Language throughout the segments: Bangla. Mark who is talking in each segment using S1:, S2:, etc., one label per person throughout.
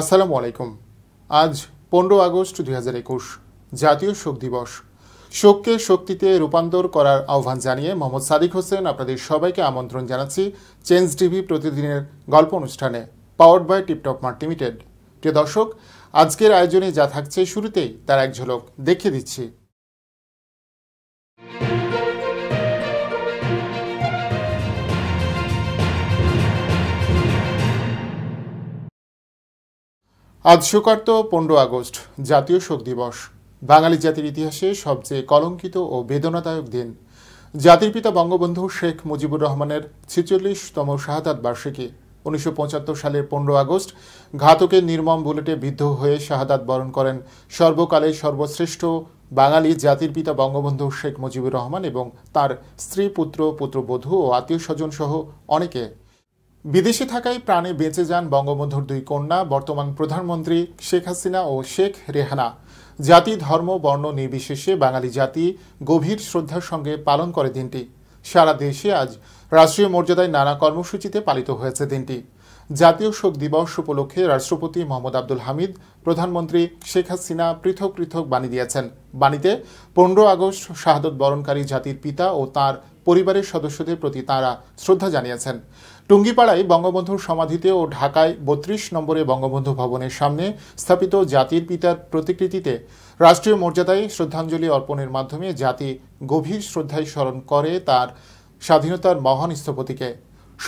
S1: আসসালামু আলাইকুম আজ পনেরো আগস্ট দুই হাজার একুশ জাতীয় শোক দিবস শোককে শক্তিতে রূপান্তর করার আহ্বান জানিয়ে মোহাম্মদ সাদিক হোসেন আপনাদের সবাইকে আমন্ত্রণ জানাচ্ছি চেঞ্জ টিভি প্রতিদিনের গল্প অনুষ্ঠানে powered by tiptop mart limited প্রিয় দর্শক আজকের আয়োজনে যা থাকছে শুরুতেই তার এক ঝলক দেখিয়ে দিচ্ছি আজ শোকার্ত পনেরো আগস্ট জাতীয় শোক দিবস বাঙালি জাতির ইতিহাসে সবচেয়ে কলঙ্কিত ও বেদনাদায়ক দিন জাতির পিতা বঙ্গবন্ধু শেখ মুজিবুর রহমানের ছেচল্লিশতম শাহাদাত বার্ষিকী উনিশশো সালের পনেরো আগস্ট ঘাতকের নির্মম বুলেটে বিদ্ধ হয়ে শাহাদাত বরণ করেন সর্বকালে সর্বশ্রেষ্ঠ বাঙালি জাতির পিতা বঙ্গবন্ধু শেখ মুজিবুর রহমান এবং তার স্ত্রী পুত্র পুত্রবধূ ও আত্মীয় স্বজন সহ অনেকে বিদেশে থাকায় প্রাণে বেঁচে যান বঙ্গবন্ধুর দুই কন্যা বর্তমান প্রধানমন্ত্রী শেখ হাসিনা ও শেখ রেহানা জাতি ধর্ম বর্ণ নির্বিশেষে বাঙালি জাতি গভীর শ্রদ্ধার সঙ্গে পালন করে দিনটি সারা দেশে আজ রাষ্ট্রীয় মর্যাদায় নানা কর্মসূচিতে পালিত হয়েছে দিনটি জাতীয় শোক দিবস উপলক্ষে রাষ্ট্রপতি মোহাম্মদ আব্দুল হামিদ প্রধানমন্ত্রী শেখ হাসিনা পৃথক পৃথক বাণী দিয়েছেন বাণীতে পনেরো আগস্ট শাহাদত বরণকারী জাতির পিতা ও তার পরিবারের সদস্যদের প্রতি তাঁরা শ্রদ্ধা জানিয়েছেন টুঙ্গিপাড়ায় বঙ্গবন্ধুর সমাধিতে ও ঢাকায় বত্রিশ নম্বরে বঙ্গবন্ধু ভবনের সামনে স্থাপিত জাতির পিতার প্রতিকৃতিতে রাষ্ট্রীয় মর্যাদায় শ্রদ্ধাঞ্জলি অর্পণের মাধ্যমে জাতি গভীর শ্রদ্ধায় স্মরণ করে তার স্বাধীনতার মহান স্থপতিকে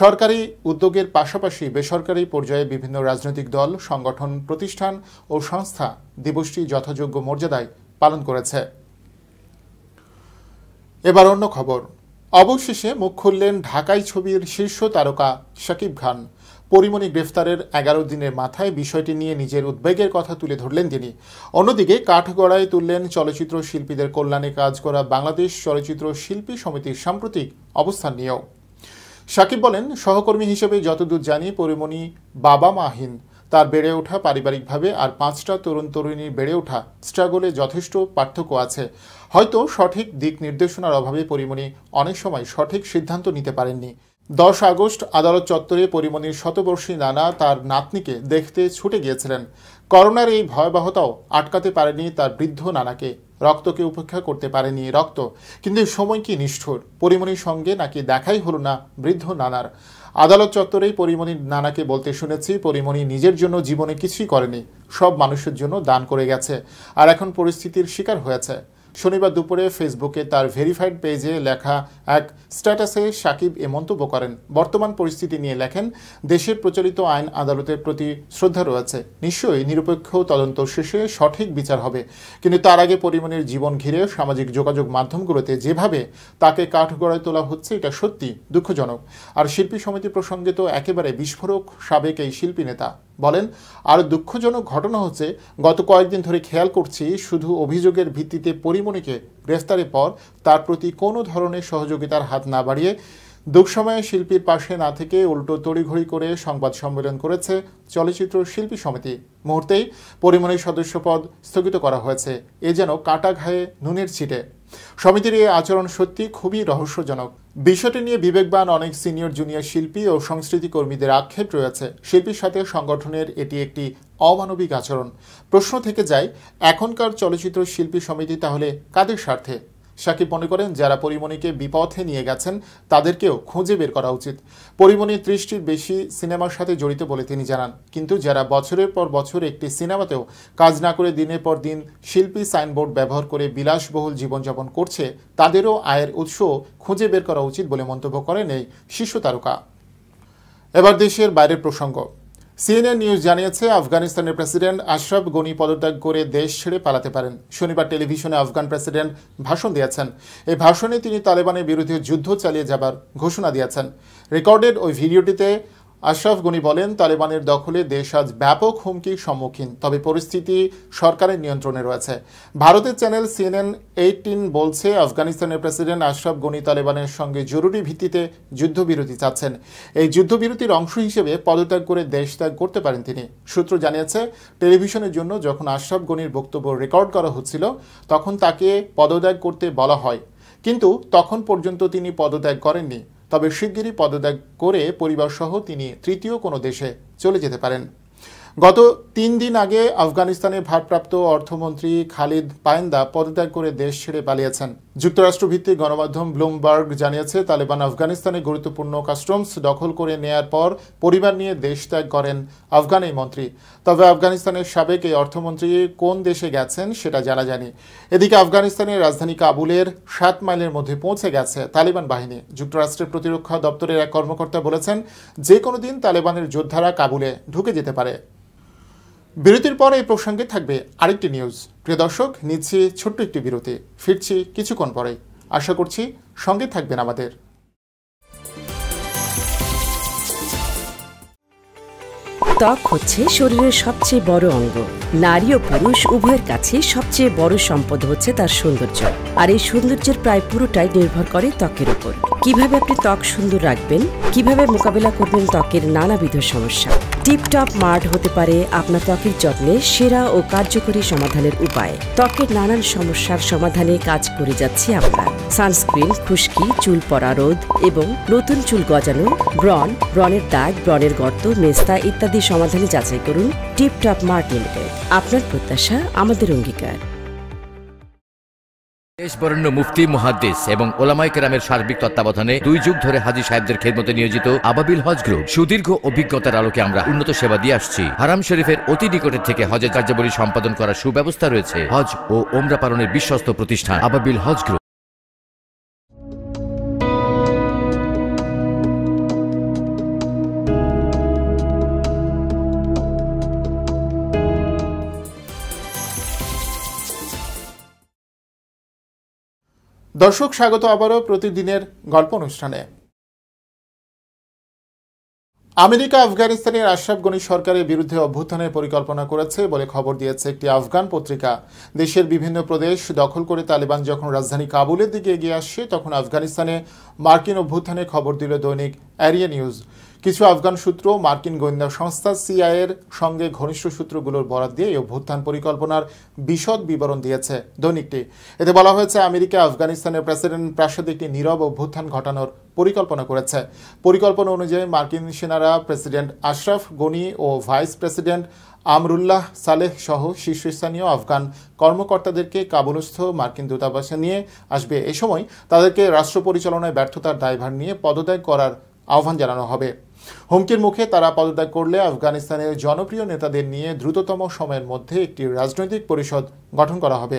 S1: সরকারি উদ্যোগের পাশাপাশি বেসরকারি পর্যায়ে বিভিন্ন রাজনৈতিক দল সংগঠন প্রতিষ্ঠান ও সংস্থা দিবসটি যথাযোগ্য মর্যাদায় পালন করেছে এবার অন্য খবর অবশেষে মুখ খুললেন ঢাকাই ছবির শীর্ষ তারকা শাকিব খান পরিমণি গ্রেফতারের এগারো দিনের মাথায় বিষয়টি নিয়ে নিজের উদ্বেগের কথা তুলে ধরলেন তিনি অন্যদিকে কাঠগড়ায় তুললেন চলচ্চিত্র শিল্পীদের কল্যাণে কাজ করা বাংলাদেশ চলচ্চিত্র শিল্পী সমিতির সাম্প্রতিক অবস্থান নিয়েও সাকিব বলেন সহকর্মী হিসেবে যতদূর জানি পরিমণি বাবা মাহিন তার বেড়ে ওঠা পারিবারিকভাবে আর পাঁচটা তরুণ তরুণীর বেড়ে ওঠা স্ট্রাগলে যথেষ্ট পার্থক্য আছে হয়তো সঠিক দিক নির্দেশনার অভাবে পরিমণি অনেক সময় সঠিক সিদ্ধান্ত নিতে পারেননি দশ আগস্ট আদালত চত্বরে পরিমণির শতবর্ষী নানা তার নাতনিকে দেখতে ছুটে গিয়েছিলেন করোনার এই ভয়াবহতাও আটকাতে পারেনি তার বৃদ্ধ নানাকে রক্তকে উপেক্ষা করতে পারেনি রক্ত কিন্তু সময় কি নিষ্ঠুর পরিমণির সঙ্গে নাকি দেখাই হলো না বৃদ্ধ নানার আদালত চত্বরেই পরিমণির নানাকে বলতে শুনেছি পরিমণি নিজের জন্য জীবনে কিছুই করেনি সব মানুষের জন্য দান করে গেছে আর এখন পরিস্থিতির শিকার হয়েছে শনিবার দুপুরে ফেসবুকে তার ভেরিফাইড পেজে লেখা এক স্ট্যাটাসে সাকিব এ মন্তব্য করেন বর্তমান পরিস্থিতি নিয়ে লেখেন দেশের প্রচলিত আইন আদালতের প্রতি শ্রদ্ধা রয়েছে নিশ্চয়ই নিরপেক্ষ তদন্ত শেষে সঠিক বিচার হবে কিন্তু তার আগে পরিমাণের জীবন ঘিরে সামাজিক যোগাযোগ মাধ্যমগুলোতে যেভাবে তাকে কাঠ গড়ায় তোলা হচ্ছে এটা সত্যি দুঃখজনক আর শিল্পী সমিতি প্রসঙ্গে তো একেবারে বিস্ফোরক সাবেক এই শিল্পী নেতা বলেন আরও দুঃখজনক ঘটনা হচ্ছে গত কয়েকদিন ধরে খেয়াল করছি শুধু অভিযোগের ভিত্তিতে পরিমণিকে গ্রেফতারের পর তার প্রতি কোনো ধরনের সহযোগিতার হাত না বাড়িয়ে দুঃসময়ে শিল্পীর পাশে না থেকে উল্টো তড়িঘড়ি করে সংবাদ সম্মেলন করেছে চলচ্চিত্র শিল্পী সমিতি মুহূর্তেই পরিমণির সদস্যপদ স্থগিত করা হয়েছে এ যেন কাটা ঘায়ে নুনের ছিটে সমিতির এই আচরণ সত্যি খুবই রহস্যজনক বিষয়টি নিয়ে বিবেকবান অনেক সিনিয়র জুনিয়র শিল্পী ও সংস্কৃতি কর্মীদের আক্ষেপ রয়েছে শিল্পীর সাথে সংগঠনের এটি একটি অমানবিক আচরণ প্রশ্ন থেকে যায় এখনকার চলচ্চিত্র শিল্পী সমিতি তাহলে কাদের স্বার্থে সাকিব মনে করেন যারা পরিমণিকে বিপথে নিয়ে গেছেন তাদেরকেও খুঁজে বের করা উচিত পরিমণি ত্রিশটির বেশি সিনেমার সাথে জড়িত বলে তিনি জানান কিন্তু যারা বছরের পর বছর একটি সিনেমাতেও কাজ না করে দিনের পর দিন শিল্পী সাইনবোর্ড ব্যবহার করে বিলাসবহুল জীবনযাপন করছে তাদেরও আয়ের উৎস খুঁজে বের করা উচিত বলে মন্তব্য করেন এই শিশু তারকা এবার দেশের বাইরের প্রসঙ্গ সিএনএন নিউজ জানিয়েছে আফগানিস্তানের প্রেসিডেন্ট আশরাফ গনি পদত্যাগ করে দেশ ছেড়ে পালাতে পারেন শনিবার টেলিভিশনে আফগান প্রেসিডেন্ট ভাষণ দিয়েছেন এই ভাষণে তিনি তালেবানের বিরুদ্ধে যুদ্ধ চালিয়ে যাবার ঘোষণা দিয়েছেন রেকর্ডেড ওই ভিডিওটিতে আশরাফ গনি বলেন তালেবানের দখলে দেশ আজ ব্যাপক হুমকির সম্মুখীন তবে পরিস্থিতি সরকারের নিয়ন্ত্রণে রয়েছে ভারতের চ্যানেল সিএনএন এইটিন বলছে আফগানিস্তানের প্রেসিডেন্ট আশরাফ গনি তালেবানের সঙ্গে জরুরি ভিত্তিতে যুদ্ধবিরতি চাচ্ছেন এই যুদ্ধবিরতির অংশ হিসেবে পদত্যাগ করে দেশ ত্যাগ করতে পারেন তিনি সূত্র জানিয়েছে টেলিভিশনের জন্য যখন আশরাফ গনির বক্তব্য রেকর্ড করা হচ্ছিল তখন তাকে পদত্যাগ করতে বলা হয় কিন্তু তখন পর্যন্ত তিনি পদত্যাগ করেননি তবে শিগগিরই পদত্যাগ করে পরিবারসহ তিনি তৃতীয় কোনো দেশে চলে যেতে পারেন গত তিন দিন আগে আফগানিস্তানের ভারপ্রাপ্ত অর্থমন্ত্রী খালিদ পায়েন্দা পদত্যাগ করে দেশ ছেড়ে পালিয়েছেন যুক্তরাষ্ট্রভিত্তিক গণমাধ্যম ব্লুমবার্গ জানিয়েছে তালেবান আফগানিস্তানে গুরুত্বপূর্ণ কাস্টমস দখল করে নেয়ার পর পরিবার নিয়ে দেশ ত্যাগ করেন আফগান এই মন্ত্রী তবে আফগানিস্তানের সাবেক এই অর্থমন্ত্রী কোন দেশে গেছেন সেটা জানা যায়নি এদিকে আফগানিস্তানের রাজধানী কাবুলের সাত মাইলের মধ্যে পৌঁছে গেছে তালিবান বাহিনী যুক্তরাষ্ট্রের প্রতিরক্ষা দপ্তরের এক কর্মকর্তা বলেছেন যে কোনো দিন তালেবানের যোদ্ধারা কাবুলে ঢুকে যেতে পারে বিরতির পর এই প্রসঙ্গে থাকবে আরেকটি নিউজ প্রিয় দর্শক নিচ্ছে ছোট্ট একটি বিরতি ফিরছি কিছুক্ষণ পরে আশা করছি সঙ্গে থাকবেন আমাদের ত্বক হচ্ছে শরীরের সবচেয়ে বড় অঙ্গ নারী ও পুরুষ উভয়ের কাছে সবচেয়ে বড় সম্পদ হচ্ছে তার সৌন্দর্য আর এই সৌন্দর্যের প্রায় পুরোটাই নির্ভর করে ত্বকের উপর কিভাবে আপনি ত্বক সুন্দর রাখবেন কিভাবে মোকাবেলা করবেন ত্বকের নানাবিধ সমস্যা টিপটপ মার্ট হতে পারে আপনার ত্বকের যত্নে সেরা ও কার্যকরী সমাধানের উপায় ত্বকের নানান সমস্যার সমাধানে কাজ করে যাচ্ছি আমরা সানস্ক্রিন খুশকি চুল পড়া রোধ এবং নতুন চুল গজানো ব্রন ব্রনের দাগ ব্রনের গর্ত মেস্তা ইত্যাদি সমাধানে যাচাই করুন টিপটপ মার্ট লিমিটেড আপনার প্রত্যাশা আমাদের অঙ্গীকার দেশ বরেণ্য মুফতি মুহাদ্দিস এবং ওলামাই কেরামের সার্বিক তত্ত্বাবধানে দুই যুগ ধরে হাজি সাহেবদের খেদমতে নিয়োজিত আবাবিল হজ গ্রুপ সুদীর্ঘ অভিজ্ঞতার আলোকে আমরা উন্নত সেবা দিয়ে আসছি হারাম শরীফের অতি নিকটের থেকে হজের কার্যাবলী সম্পাদন করার সুব্যবস্থা রয়েছে হজ ও ওমরা পালনের বিশ্বস্ত প্রতিষ্ঠান আবাবিল হজ গ্রুপ দর্শক স্বাগত আবারও প্রতিদিনের গল্প অনুষ্ঠানে আমেরিকা আফগানিস্তানের আশরাফ গনি সরকারের বিরুদ্ধে অভ্যুত্থানের পরিকল্পনা করেছে বলে খবর দিয়েছে একটি আফগান পত্রিকা দেশের বিভিন্ন প্রদেশ দখল করে তালেবান যখন রাজধানী কাবুলের দিকে এগিয়ে আসছে তখন আফগানিস্তানে মার্কিন অভ্যুত্থানের খবর দিল দৈনিক অ্যারিয়া নিউজ কিছু আফগান সূত্র মার্কিন গোয়েন্দা সংস্থা সিআইয়ের সঙ্গে ঘনিষ্ঠ সূত্রগুলোর বরাত দিয়ে এই অভ্যুত্থান পরিকল্পনার বিশদ বিবরণ দিয়েছে দৈনিকটি এতে বলা হয়েছে আমেরিকা আফগানিস্তানের প্রেসিডেন্ট প্রাসাদে একটি নীরব অভ্যুত্থান ঘটানোর পরিকল্পনা করেছে পরিকল্পনা অনুযায়ী মার্কিন সেনারা প্রেসিডেন্ট আশরাফ গনি ও ভাইস প্রেসিডেন্ট আমরুল্লাহ সালেহ সহ শীর্ষস্থানীয় আফগান কর্মকর্তাদেরকে কাবুলস্থ মার্কিন দূতাবাসে নিয়ে আসবে এ সময় তাদেরকে রাষ্ট্র পরিচালনায় ব্যর্থতার দায়ভার নিয়ে পদত্যাগ করার আহ্বান জানানো হবে হুমকির মুখে তারা পদত্যাগ করলে আফগানিস্তানের জনপ্রিয় নেতাদের নিয়ে দ্রুততম সময়ের মধ্যে একটি রাজনৈতিক পরিষদ গঠন করা হবে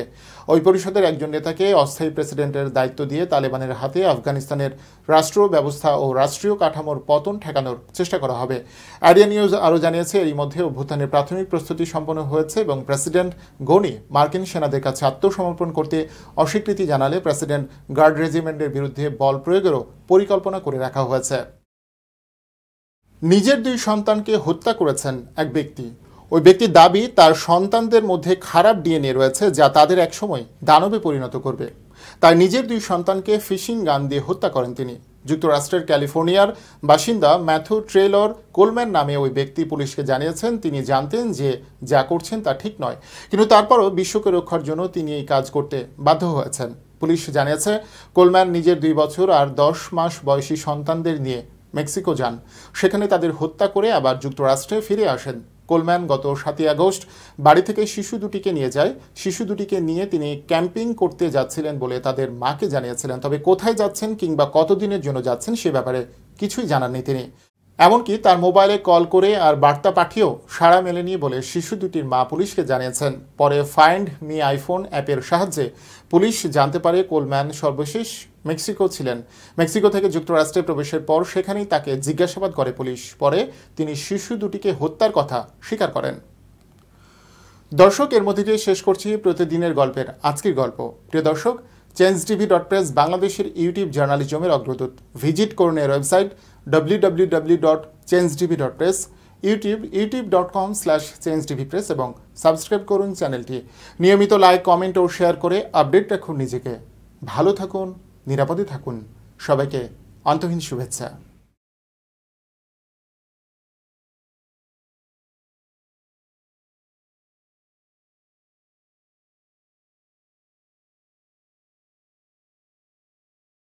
S1: ওই পরিষদের একজন নেতাকে অস্থায়ী প্রেসিডেন্টের দায়িত্ব দিয়ে তালেবানের হাতে আফগানিস্তানের রাষ্ট্র ব্যবস্থা ও রাষ্ট্রীয় কাঠামোর পতন ঠেকানোর চেষ্টা করা হবে আরিয়া নিউজ আরও জানিয়েছে এরই মধ্যে অভ্যুত্থানের প্রাথমিক প্রস্তুতি সম্পন্ন হয়েছে এবং প্রেসিডেন্ট গনি মার্কিন সেনাদের কাছে আত্মসমর্পণ করতে অস্বীকৃতি জানালে প্রেসিডেন্ট গার্ড রেজিমেন্টের বিরুদ্ধে বল প্রয়োগেরও পরিকল্পনা করে রাখা হয়েছে নিজের দুই সন্তানকে হত্যা করেছেন এক ব্যক্তি ওই ব্যক্তির দাবি তার সন্তানদের মধ্যে খারাপ ডিএনএ রয়েছে যা তাদের একসময় দানবে পরিণত করবে তার নিজের দুই সন্তানকে ফিশিং গান দিয়ে হত্যা করেন তিনি যুক্তরাষ্ট্রের ক্যালিফোর্নিয়ার বাসিন্দা ম্যাথু ট্রেলর কোলম্যান নামে ওই ব্যক্তি পুলিশকে জানিয়েছেন তিনি জানতেন যে যা করছেন তা ঠিক নয় কিন্তু তারপরও বিশ্বকে রক্ষার জন্য তিনি এই কাজ করতে বাধ্য হয়েছেন পুলিশ জানিয়েছে কোলম্যান নিজের দুই বছর আর দশ মাস বয়সী সন্তানদের নিয়ে মেক্সিকো যান সেখানে তাদের হত্যা করে আবার যুক্তরাষ্ট্রে ফিরে আসেন কোলম্যান গত সাতই আগস্ট বাড়ি থেকে শিশু দুটিকে নিয়ে যায় শিশু দুটিকে নিয়ে তিনি ক্যাম্পিং করতে যাচ্ছিলেন বলে তাদের মাকে জানিয়েছিলেন তবে কোথায় যাচ্ছেন কিংবা কতদিনের জন্য যাচ্ছেন সে ব্যাপারে কিছুই জানাননি তিনি এমনকি তার মোবাইলে কল করে আর বার্তা পাঠিয়েও সাড়া মেলেনি বলে শিশু দুটির মা পুলিশকে জানিয়েছেন পরে ফাইন্ড মি আইফোন অ্যাপের সাহায্যে পুলিশ জানতে পারে কোলম্যান সর্বশেষ মেক্সিকো ছিলেন মেক্সিকো থেকে যুক্তরাষ্ট্রে প্রবেশের পর সেখানেই তাকে জিজ্ঞাসাবাদ করে পুলিশ পরে তিনি শিশু দুটিকে হত্যার কথা স্বীকার করেন দর্শক এর মধ্যে দিয়ে শেষ করছি প্রতিদিনের গল্পের আজকের গল্প প্রিয় দর্শক চেঞ্জ টিভি ডট প্রেস বাংলাদেশের ইউটিউব জার্নালিজমের অগ্রদূত ভিজিট করুন এর website W W W dot change TV dot press YouTube YouTube dot com slash change TV press এবং সাবস্ক্রাইব করুন চ্যানেলটি নিয়মিত লাইক কমেন্ট ও শেয়ার করে আপডেট রাখুন নিজেকে ভালো থাকুন নিরাপদে থাকুন সবাইকে অন্তহীন শুভেচ্ছা